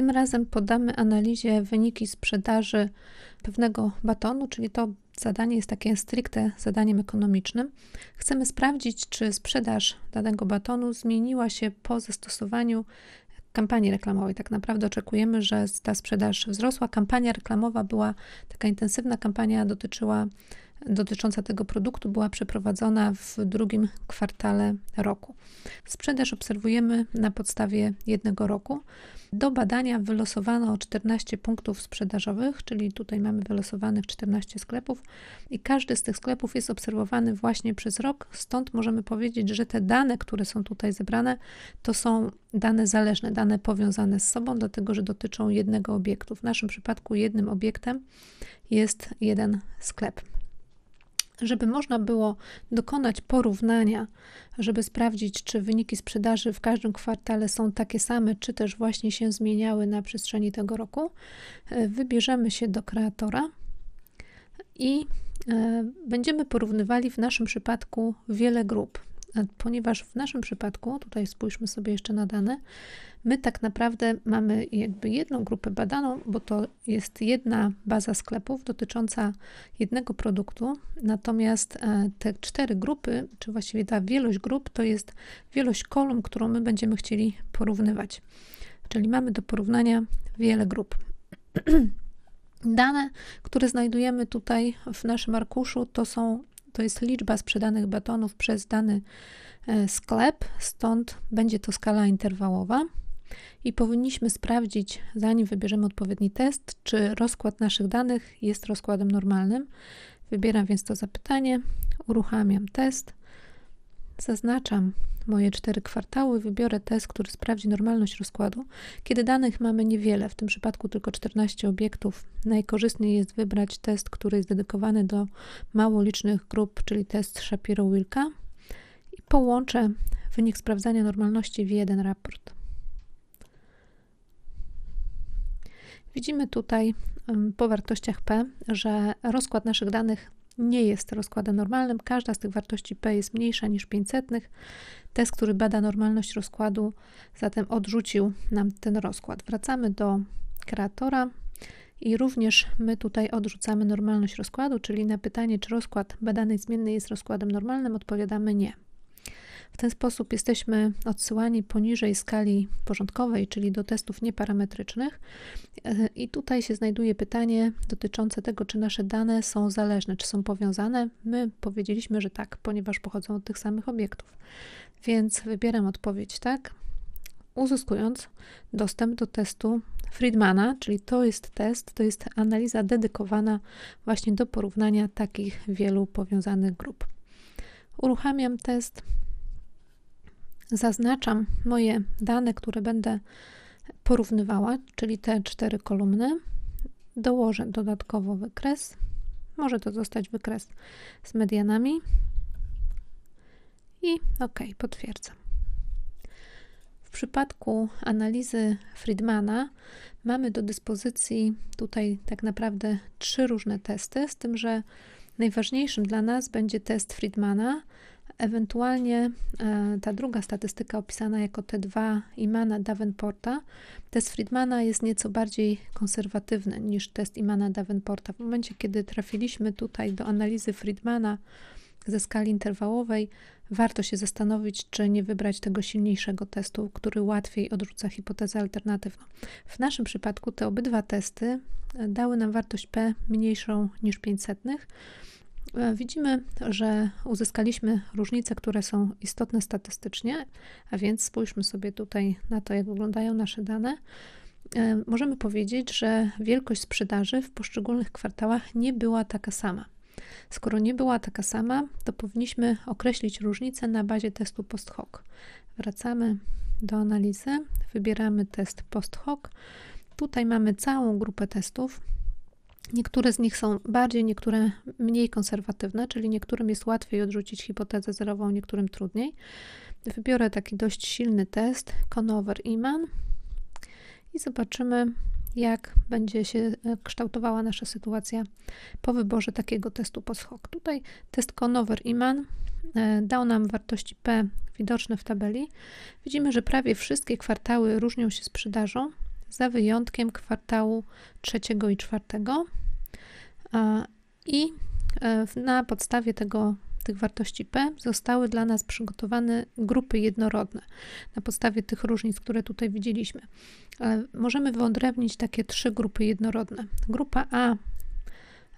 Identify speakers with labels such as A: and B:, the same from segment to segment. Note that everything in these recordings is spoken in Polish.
A: Tym razem podamy analizie wyniki sprzedaży pewnego batonu, czyli to zadanie jest takie stricte zadaniem ekonomicznym. Chcemy sprawdzić, czy sprzedaż danego batonu zmieniła się po zastosowaniu kampanii reklamowej. Tak naprawdę oczekujemy, że ta sprzedaż wzrosła. Kampania reklamowa była taka intensywna, kampania dotyczyła dotycząca tego produktu była przeprowadzona w drugim kwartale roku. Sprzedaż obserwujemy na podstawie jednego roku. Do badania wylosowano 14 punktów sprzedażowych, czyli tutaj mamy wylosowanych 14 sklepów, i każdy z tych sklepów jest obserwowany właśnie przez rok. Stąd możemy powiedzieć, że te dane, które są tutaj zebrane, to są dane zależne, dane powiązane z sobą, dlatego że dotyczą jednego obiektu. W naszym przypadku jednym obiektem jest jeden sklep żeby można było dokonać porównania, żeby sprawdzić, czy wyniki sprzedaży w każdym kwartale są takie same, czy też właśnie się zmieniały na przestrzeni tego roku, e, wybierzemy się do kreatora i e, będziemy porównywali w naszym przypadku wiele grup ponieważ w naszym przypadku, tutaj spójrzmy sobie jeszcze na dane, my tak naprawdę mamy jakby jedną grupę badaną, bo to jest jedna baza sklepów dotycząca jednego produktu, natomiast e, te cztery grupy, czy właściwie ta wielość grup, to jest wielość kolumn, którą my będziemy chcieli porównywać. Czyli mamy do porównania wiele grup. Dane, które znajdujemy tutaj w naszym arkuszu, to są to jest liczba sprzedanych batonów przez dany e, sklep, stąd będzie to skala interwałowa. I powinniśmy sprawdzić, zanim wybierzemy odpowiedni test, czy rozkład naszych danych jest rozkładem normalnym. Wybieram więc to zapytanie, uruchamiam test. Zaznaczam moje cztery kwartały, wybiorę test, który sprawdzi normalność rozkładu. Kiedy danych mamy niewiele, w tym przypadku tylko 14 obiektów, najkorzystniej jest wybrać test, który jest dedykowany do mało licznych grup, czyli test Shapiro-Wilka i połączę wynik sprawdzania normalności w jeden raport. Widzimy tutaj po wartościach P, że rozkład naszych danych nie jest rozkładem normalnym. Każda z tych wartości P jest mniejsza niż 500. Test, który bada normalność rozkładu, zatem odrzucił nam ten rozkład. Wracamy do kreatora i również my tutaj odrzucamy normalność rozkładu, czyli na pytanie, czy rozkład badanej zmiennej jest rozkładem normalnym, odpowiadamy nie. W ten sposób jesteśmy odsyłani poniżej skali porządkowej, czyli do testów nieparametrycznych. I tutaj się znajduje pytanie dotyczące tego, czy nasze dane są zależne, czy są powiązane. My powiedzieliśmy, że tak, ponieważ pochodzą od tych samych obiektów. Więc wybieram odpowiedź tak, uzyskując dostęp do testu Friedmana, czyli to jest test, to jest analiza dedykowana właśnie do porównania takich wielu powiązanych grup. Uruchamiam test, zaznaczam moje dane, które będę porównywała, czyli te cztery kolumny. Dołożę dodatkowo wykres. Może to zostać wykres z medianami. I OK, potwierdzam. W przypadku analizy Friedmana mamy do dyspozycji tutaj tak naprawdę trzy różne testy, z tym, że najważniejszym dla nas będzie test Friedmana, Ewentualnie e, ta druga statystyka opisana jako T2 Imana Davenporta, test Friedmana jest nieco bardziej konserwatywny niż test Imana Davenporta. W momencie, kiedy trafiliśmy tutaj do analizy Friedmana ze skali interwałowej, warto się zastanowić, czy nie wybrać tego silniejszego testu, który łatwiej odrzuca hipotezę alternatywną. W naszym przypadku te obydwa testy e, dały nam wartość P mniejszą niż 500 E, widzimy, że uzyskaliśmy różnice, które są istotne statystycznie, a więc spójrzmy sobie tutaj na to, jak wyglądają nasze dane. E, możemy powiedzieć, że wielkość sprzedaży w poszczególnych kwartałach nie była taka sama. Skoro nie była taka sama, to powinniśmy określić różnicę na bazie testu post hoc. Wracamy do analizy, wybieramy test post hoc. Tutaj mamy całą grupę testów, Niektóre z nich są bardziej, niektóre mniej konserwatywne, czyli niektórym jest łatwiej odrzucić hipotezę zerową, niektórym trudniej. Wybiorę taki dość silny test Conover-Iman i zobaczymy, jak będzie się e, kształtowała nasza sytuacja po wyborze takiego testu post hoc. Tutaj test Conover-Iman e, dał nam wartości P widoczne w tabeli. Widzimy, że prawie wszystkie kwartały różnią się sprzedażą, za wyjątkiem kwartału trzeciego i czwartego. I e, na podstawie tego, tych wartości P zostały dla nas przygotowane grupy jednorodne na podstawie tych różnic, które tutaj widzieliśmy. E, możemy wyodrębnić takie trzy grupy jednorodne. Grupa A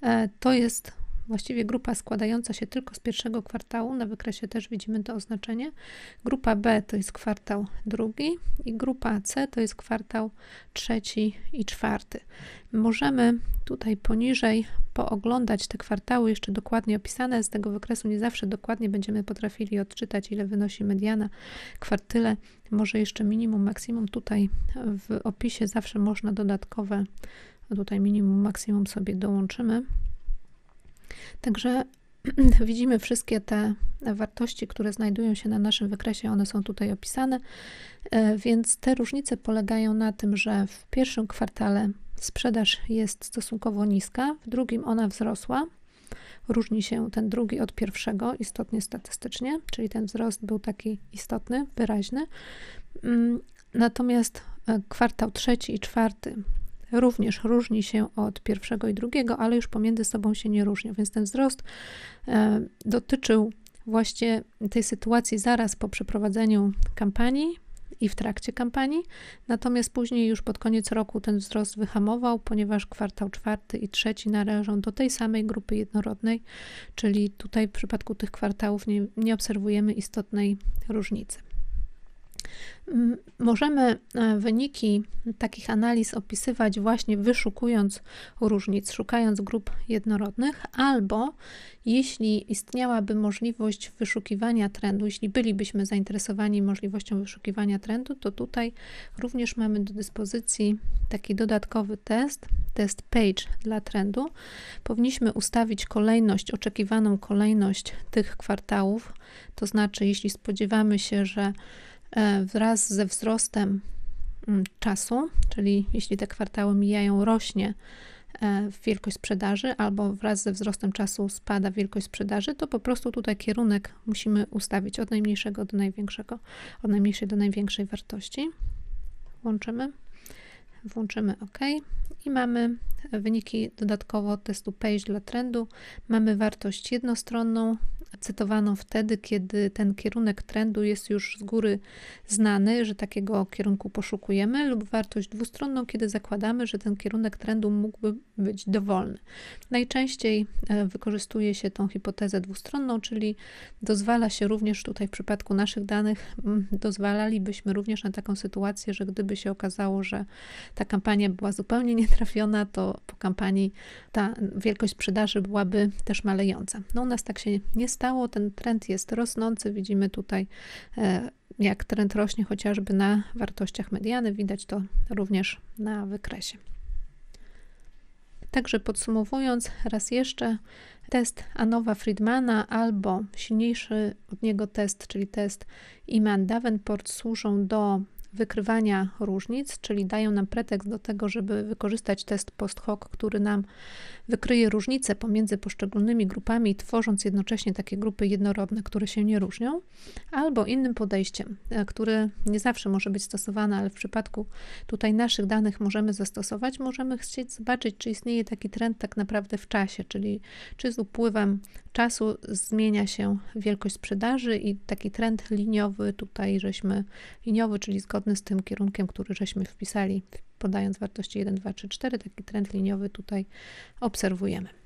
A: e, to jest właściwie grupa składająca się tylko z pierwszego kwartału, na wykresie też widzimy to oznaczenie. Grupa B to jest kwartał drugi i grupa C to jest kwartał trzeci i czwarty. Możemy tutaj poniżej pooglądać te kwartały jeszcze dokładnie opisane. Z tego wykresu nie zawsze dokładnie będziemy potrafili odczytać, ile wynosi mediana, kwartyle, może jeszcze minimum, maksimum. Tutaj w opisie zawsze można dodatkowe, tutaj minimum, maksimum sobie dołączymy. Także widzimy wszystkie te wartości, które znajdują się na naszym wykresie, one są tutaj opisane, e, więc te różnice polegają na tym, że w pierwszym kwartale sprzedaż jest stosunkowo niska, w drugim ona wzrosła. Różni się ten drugi od pierwszego istotnie statystycznie, czyli ten wzrost był taki istotny, wyraźny. Mm, natomiast e, kwartał trzeci i czwarty również różni się od pierwszego i drugiego, ale już pomiędzy sobą się nie różnią, więc ten wzrost e, dotyczył właśnie tej sytuacji zaraz po przeprowadzeniu kampanii i w trakcie kampanii. Natomiast później, już pod koniec roku, ten wzrost wyhamował, ponieważ kwartał czwarty i trzeci należą do tej samej grupy jednorodnej, czyli tutaj w przypadku tych kwartałów nie, nie obserwujemy istotnej różnicy. Możemy e, wyniki takich analiz opisywać właśnie wyszukując różnic, szukając grup jednorodnych, albo jeśli istniałaby możliwość wyszukiwania trendu, jeśli bylibyśmy zainteresowani możliwością wyszukiwania trendu, to tutaj również mamy do dyspozycji taki dodatkowy test, test page dla trendu. Powinniśmy ustawić kolejność, oczekiwaną kolejność tych kwartałów, to znaczy, jeśli spodziewamy się, że E, wraz ze wzrostem mm, czasu, czyli jeśli te kwartały mijają, rośnie e, wielkość sprzedaży, albo wraz ze wzrostem czasu spada wielkość sprzedaży, to po prostu tutaj kierunek musimy ustawić od najmniejszego do największego, od najmniejszej do największej wartości. Włączymy. Włączymy OK i mamy wyniki dodatkowo testu Page dla trendu. Mamy wartość jednostronną, cytowano wtedy, kiedy ten kierunek trendu jest już z góry znany, że takiego kierunku poszukujemy, lub wartość dwustronną, kiedy zakładamy, że ten kierunek trendu mógłby być dowolny. Najczęściej e, wykorzystuje się tą hipotezę dwustronną, czyli dozwala się również tutaj w przypadku naszych danych, mm, dozwalalibyśmy również na taką sytuację, że gdyby się okazało, że ta kampania była zupełnie nietrafiona, to po kampanii ta wielkość sprzedaży byłaby też malejąca. No u nas tak się nie stało stało. Ten trend jest rosnący. Widzimy tutaj, e, jak trend rośnie chociażby na wartościach mediany. Widać to również na wykresie. Także podsumowując, raz jeszcze test Anowa Friedmana albo silniejszy od niego test, czyli test Iman Davenport służą do wykrywania różnic, czyli dają nam pretekst do tego, żeby wykorzystać test post hoc, który nam wykryje różnice pomiędzy poszczególnymi grupami, tworząc jednocześnie takie grupy jednorodne, które się nie różnią, albo innym podejściem, e, które nie zawsze może być stosowane, ale w przypadku tutaj naszych danych możemy zastosować, możemy chcieć zobaczyć, czy istnieje taki trend tak naprawdę w czasie, czyli czy z upływem czasu zmienia się wielkość sprzedaży i taki trend liniowy tutaj żeśmy liniowy, czyli zgodny zgodny z tym kierunkiem, który żeśmy wpisali, podając wartości 1, 2, 3, 4. Taki trend liniowy tutaj obserwujemy.